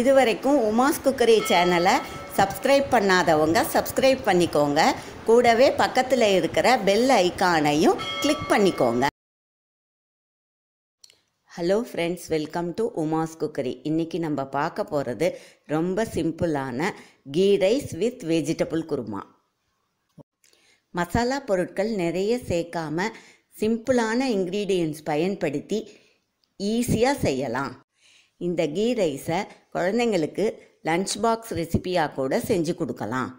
இதுவரைக்கும் உமாஸ் குக்கரி சேனலை சப்ஸ்கிரைப் பண்ணாதவங்க சப்ஸ்கிரைப் பண்ணிக்கோங்க கூடவே பக்கத்தில் இருக்கிற பெல் ஐக்கானையும் கிளிக் பண்ணிக்கோங்க hello friends welcome to Uma's cookery இன்றைக்கி நம்ம பார்க்க போகிறது ரொம்ப சிம்பிளான ghee rice with vegetable kurma masala பொருட்கள் நிறைய சேர்க்காம சிம்பிளான இன்க்ரீடியன்ட்ஸ் பயன்படுத்தி ஈஸியாக செய்யலாம் இந்த கீ ரைஸை குழந்தைங்களுக்கு லன்ச் பாக்ஸ் ரெசிபியாக கூட செஞ்சு கொடுக்கலாம்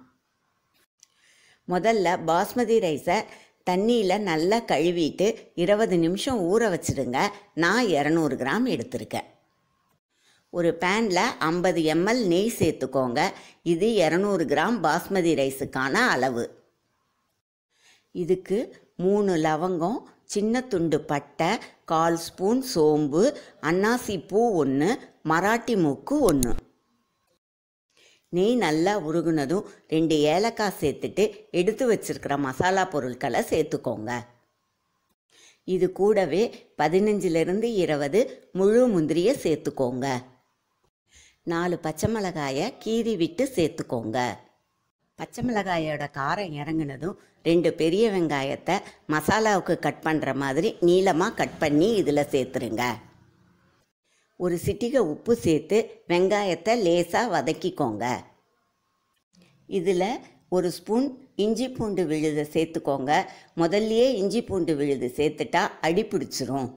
முதல்ல பாஸ்மதி ரைஸை தண்ணியில் நல்லா கழுவிட்டு இருபது நிமிஷம் ஊற வச்சுடுங்க நான் இரநூறு கிராம் எடுத்திருக்கேன் ஒரு பேனில் ஐம்பது எம்எல் நெய் சேர்த்துக்கோங்க இது இரநூறு கிராம் பாஸ்மதி ரைஸுக்கான அளவு இதுக்கு மூணு லவங்கம் சின்ன துண்டு பட்டை கால் ஸ்பூன் சோம்பு அன்னாசி பூ ஒன்று மராட்டி மூக்கு ஒன்று நெய் நல்லா உருகுனதும் ரெண்டு ஏலக்காய் சேர்த்துட்டு எடுத்து வச்சிருக்கிற மசாலா பொருட்களை சேர்த்துக்கோங்க இது கூடவே பதினஞ்சிலிருந்து இருபது முழு முந்திரியை சேர்த்துக்கோங்க நாலு பச்சை மிளகாயை கீறி விட்டு சேர்த்துக்கோங்க பச்சை மிளகாயோட காரம் இறங்கினதும் ரெண்டு பெரிய வெங்காயத்தை மசாலாவுக்கு கட் பண்ணுற மாதிரி நீளமாக கட் பண்ணி இதில் சேர்த்துருங்க ஒரு சிட்டிகை உப்பு சேர்த்து வெங்காயத்தை லேசாக வதக்கிக்கோங்க இதில் ஒரு ஸ்பூன் இஞ்சி பூண்டு விழுதை சேர்த்துக்கோங்க முதல்லையே இஞ்சி பூண்டு விழுது சேர்த்துட்டா அடி பிடிச்சிரும்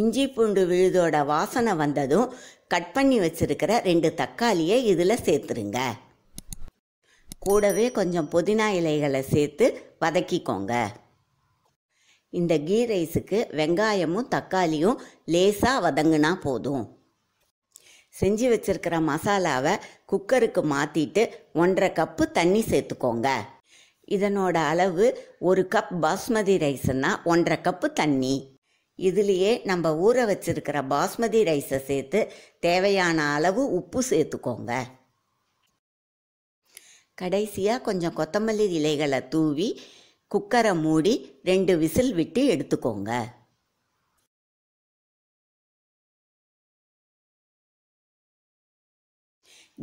இஞ்சி பூண்டு விழுதோட வாசனை வந்ததும் கட் பண்ணி வச்சுருக்கிற ரெண்டு தக்காளியை இதில் சேர்த்துருங்க கூடவே கொஞ்சம் புதினா இலைகளை சேர்த்து வதக்கிக்கோங்க இந்த கீ ரைஸுக்கு வெங்காயமும் தக்காளியும் லேசாக வதங்கினா போதும் செஞ்சு வச்சுருக்கிற மசாலாவை குக்கருக்கு மாற்றிட்டு ஒன்றரை கப்பு தண்ணி சேர்த்துக்கோங்க இதனோட அளவு ஒரு கப் பாஸ்மதி ரைஸ்னால் ஒன்றரை கப்பு தண்ணி இதுலேயே நம்ம ஊற வச்சிருக்கிற பாஸ்மதி ரைஸை சேர்த்து தேவையான அளவு உப்பு சேர்த்துக்கோங்க கடைசியாக கொஞ்சம் கொத்தமல்லி இலைகளை தூவி குக்கரை மூடி ரெண்டு விசில் விட்டு எடுத்துக்கோங்க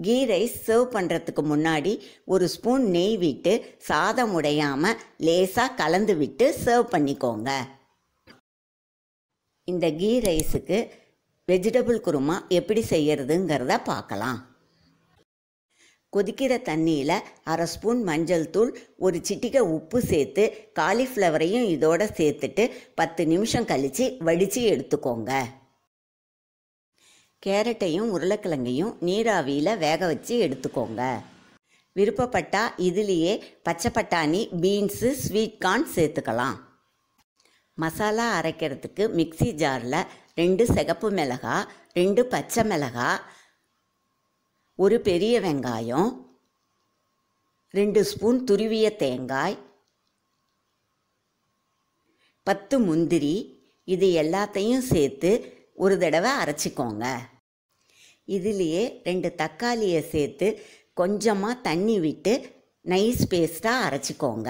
கீ ரைஸ் சர்வ் பண்ணுறதுக்கு முன்னாடி ஒரு ஸ்பூன் நெய் விட்டு சாதம் உடையாமல் லேசாக கலந்து விட்டு சர்வ் பண்ணிக்கோங்க இந்த கீ ரைஸுக்கு வெஜிடபிள் குருமா எப்படி செய்யறதுங்கிறத பார்க்கலாம் கொதிக்கிற தண்ணியில் அரை ஸ்பூன் மஞ்சள் தூள் ஒரு சிட்டிகை உப்பு சேர்த்து காலிஃப்ளவரையும் இதோட சேர்த்துட்டு பத்து நிமிஷம் கழித்து வடித்து எடுத்துக்கோங்க கேரட்டையும் உருளைக்கிழங்கையும் நீராவியில் வேக வச்சு எடுத்துக்கோங்க விருப்பப்பட்டால் இதுலேயே பச்சை பட்டாணி பீன்ஸு ஸ்வீட் கார்ன் சேர்த்துக்கலாம் மசாலா அரைக்கிறதுக்கு மிக்சி ஜாரில் ரெண்டு சிகப்பு மிளகா ரெண்டு பச்சை மிளகா ஒரு பெரிய வெங்காயம் ரெண்டு ஸ்பூன் துருவிய தேங்காய் பத்து முந்திரி இது எல்லாத்தையும் சேர்த்து ஒரு தடவை அரைச்சிக்கோங்க இதுலேயே ரெண்டு தக்காளியை சேர்த்து கொஞ்சமாக தண்ணி விட்டு நைஸ் பேஸ்ட்டாக அரைச்சிக்கோங்க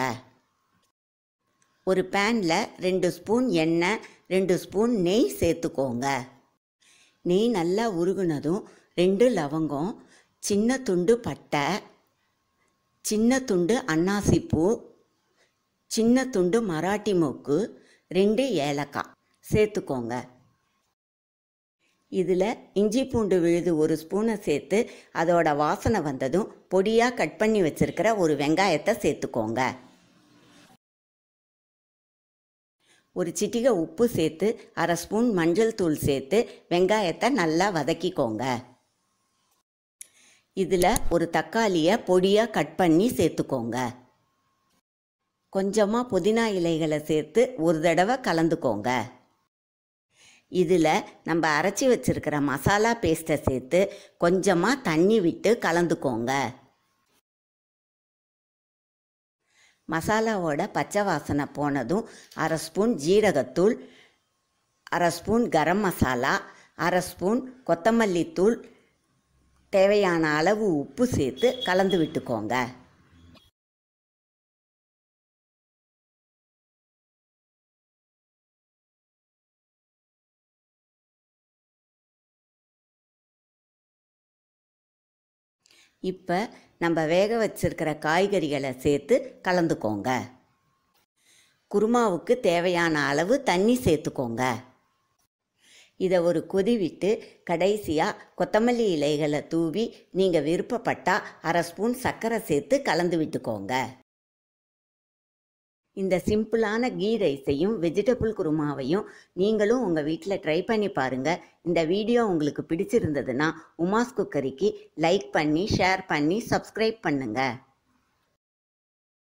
ஒரு பேனில் ரெண்டு ஸ்பூன் எண்ணெய் ரெண்டு ஸ்பூன் நெய் சேர்த்துக்கோங்க நெய் நல்லா உருகுனதும் ரெண்டு லவங்கம் சின்ன துண்டு பட்டை சின்ன துண்டு அன்னாசிப்பூ சின்ன துண்டு மராட்டி மூக்கு ரெண்டு ஏலக்காய் சேர்த்துக்கோங்க இதில் இஞ்சி பூண்டு விழுது ஒரு ஸ்பூனை சேர்த்து அதோட வாசனை வந்ததும் பொடியாக கட் பண்ணி வச்சுருக்கிற ஒரு வெங்காயத்தை சேர்த்துக்கோங்க ஒரு சிட்டிகை உப்பு சேர்த்து அரை ஸ்பூன் மஞ்சள் தூள் சேர்த்து வெங்காயத்தை நல்லா வதக்கிக்கோங்க இதில் ஒரு தக்காளியை பொடியாக கட் பண்ணி சேர்த்துக்கோங்க கொஞ்சமாக புதினா இலைகளை சேர்த்து ஒரு தடவை கலந்துக்கோங்க இதில் நம்ம அரைச்சி வச்சுருக்கிற மசாலா பேஸ்ட்டை சேர்த்து கொஞ்சமாக தண்ணி விட்டு கலந்துக்கோங்க மசாலாவோட பச்சை வாசனை போனதும் அரை ஸ்பூன் ஜீரகத்தூள் அரை ஸ்பூன் கரம் மசாலா அரை ஸ்பூன் கொத்தமல்லி தூள் தேவையான அளவு உப்பு சேர்த்து கலந்து விட்டுக்கோங்க இப்போ நம்ம வேக வச்சிருக்கிற காய்கறிகளை சேர்த்து கலந்துக்கோங்க குருமாவுக்கு தேவையான அளவு தண்ணி சேர்த்துக்கோங்க இதை ஒரு கொதி விட்டு கடைசியாக கொத்தமல்லி இலைகளை தூவி நீங்கள் விருப்பப்பட்டால் அரை ஸ்பூன் சர்க்கரை சேர்த்து கலந்து விட்டுக்கோங்க இந்த சிம்பிளான கீ ரைஸையும் வெஜிடபிள் குருமாவையும் நீங்களும் உங்கள் வீட்டில் ட்ரை பண்ணி பாருங்கள் இந்த வீடியோ உங்களுக்கு பிடிச்சிருந்ததுன்னா உமாஸ் குக்கரிக்கு லைக் பண்ணி ஷேர் பண்ணி சப்ஸ்கிரைப் பண்ணுங்கள்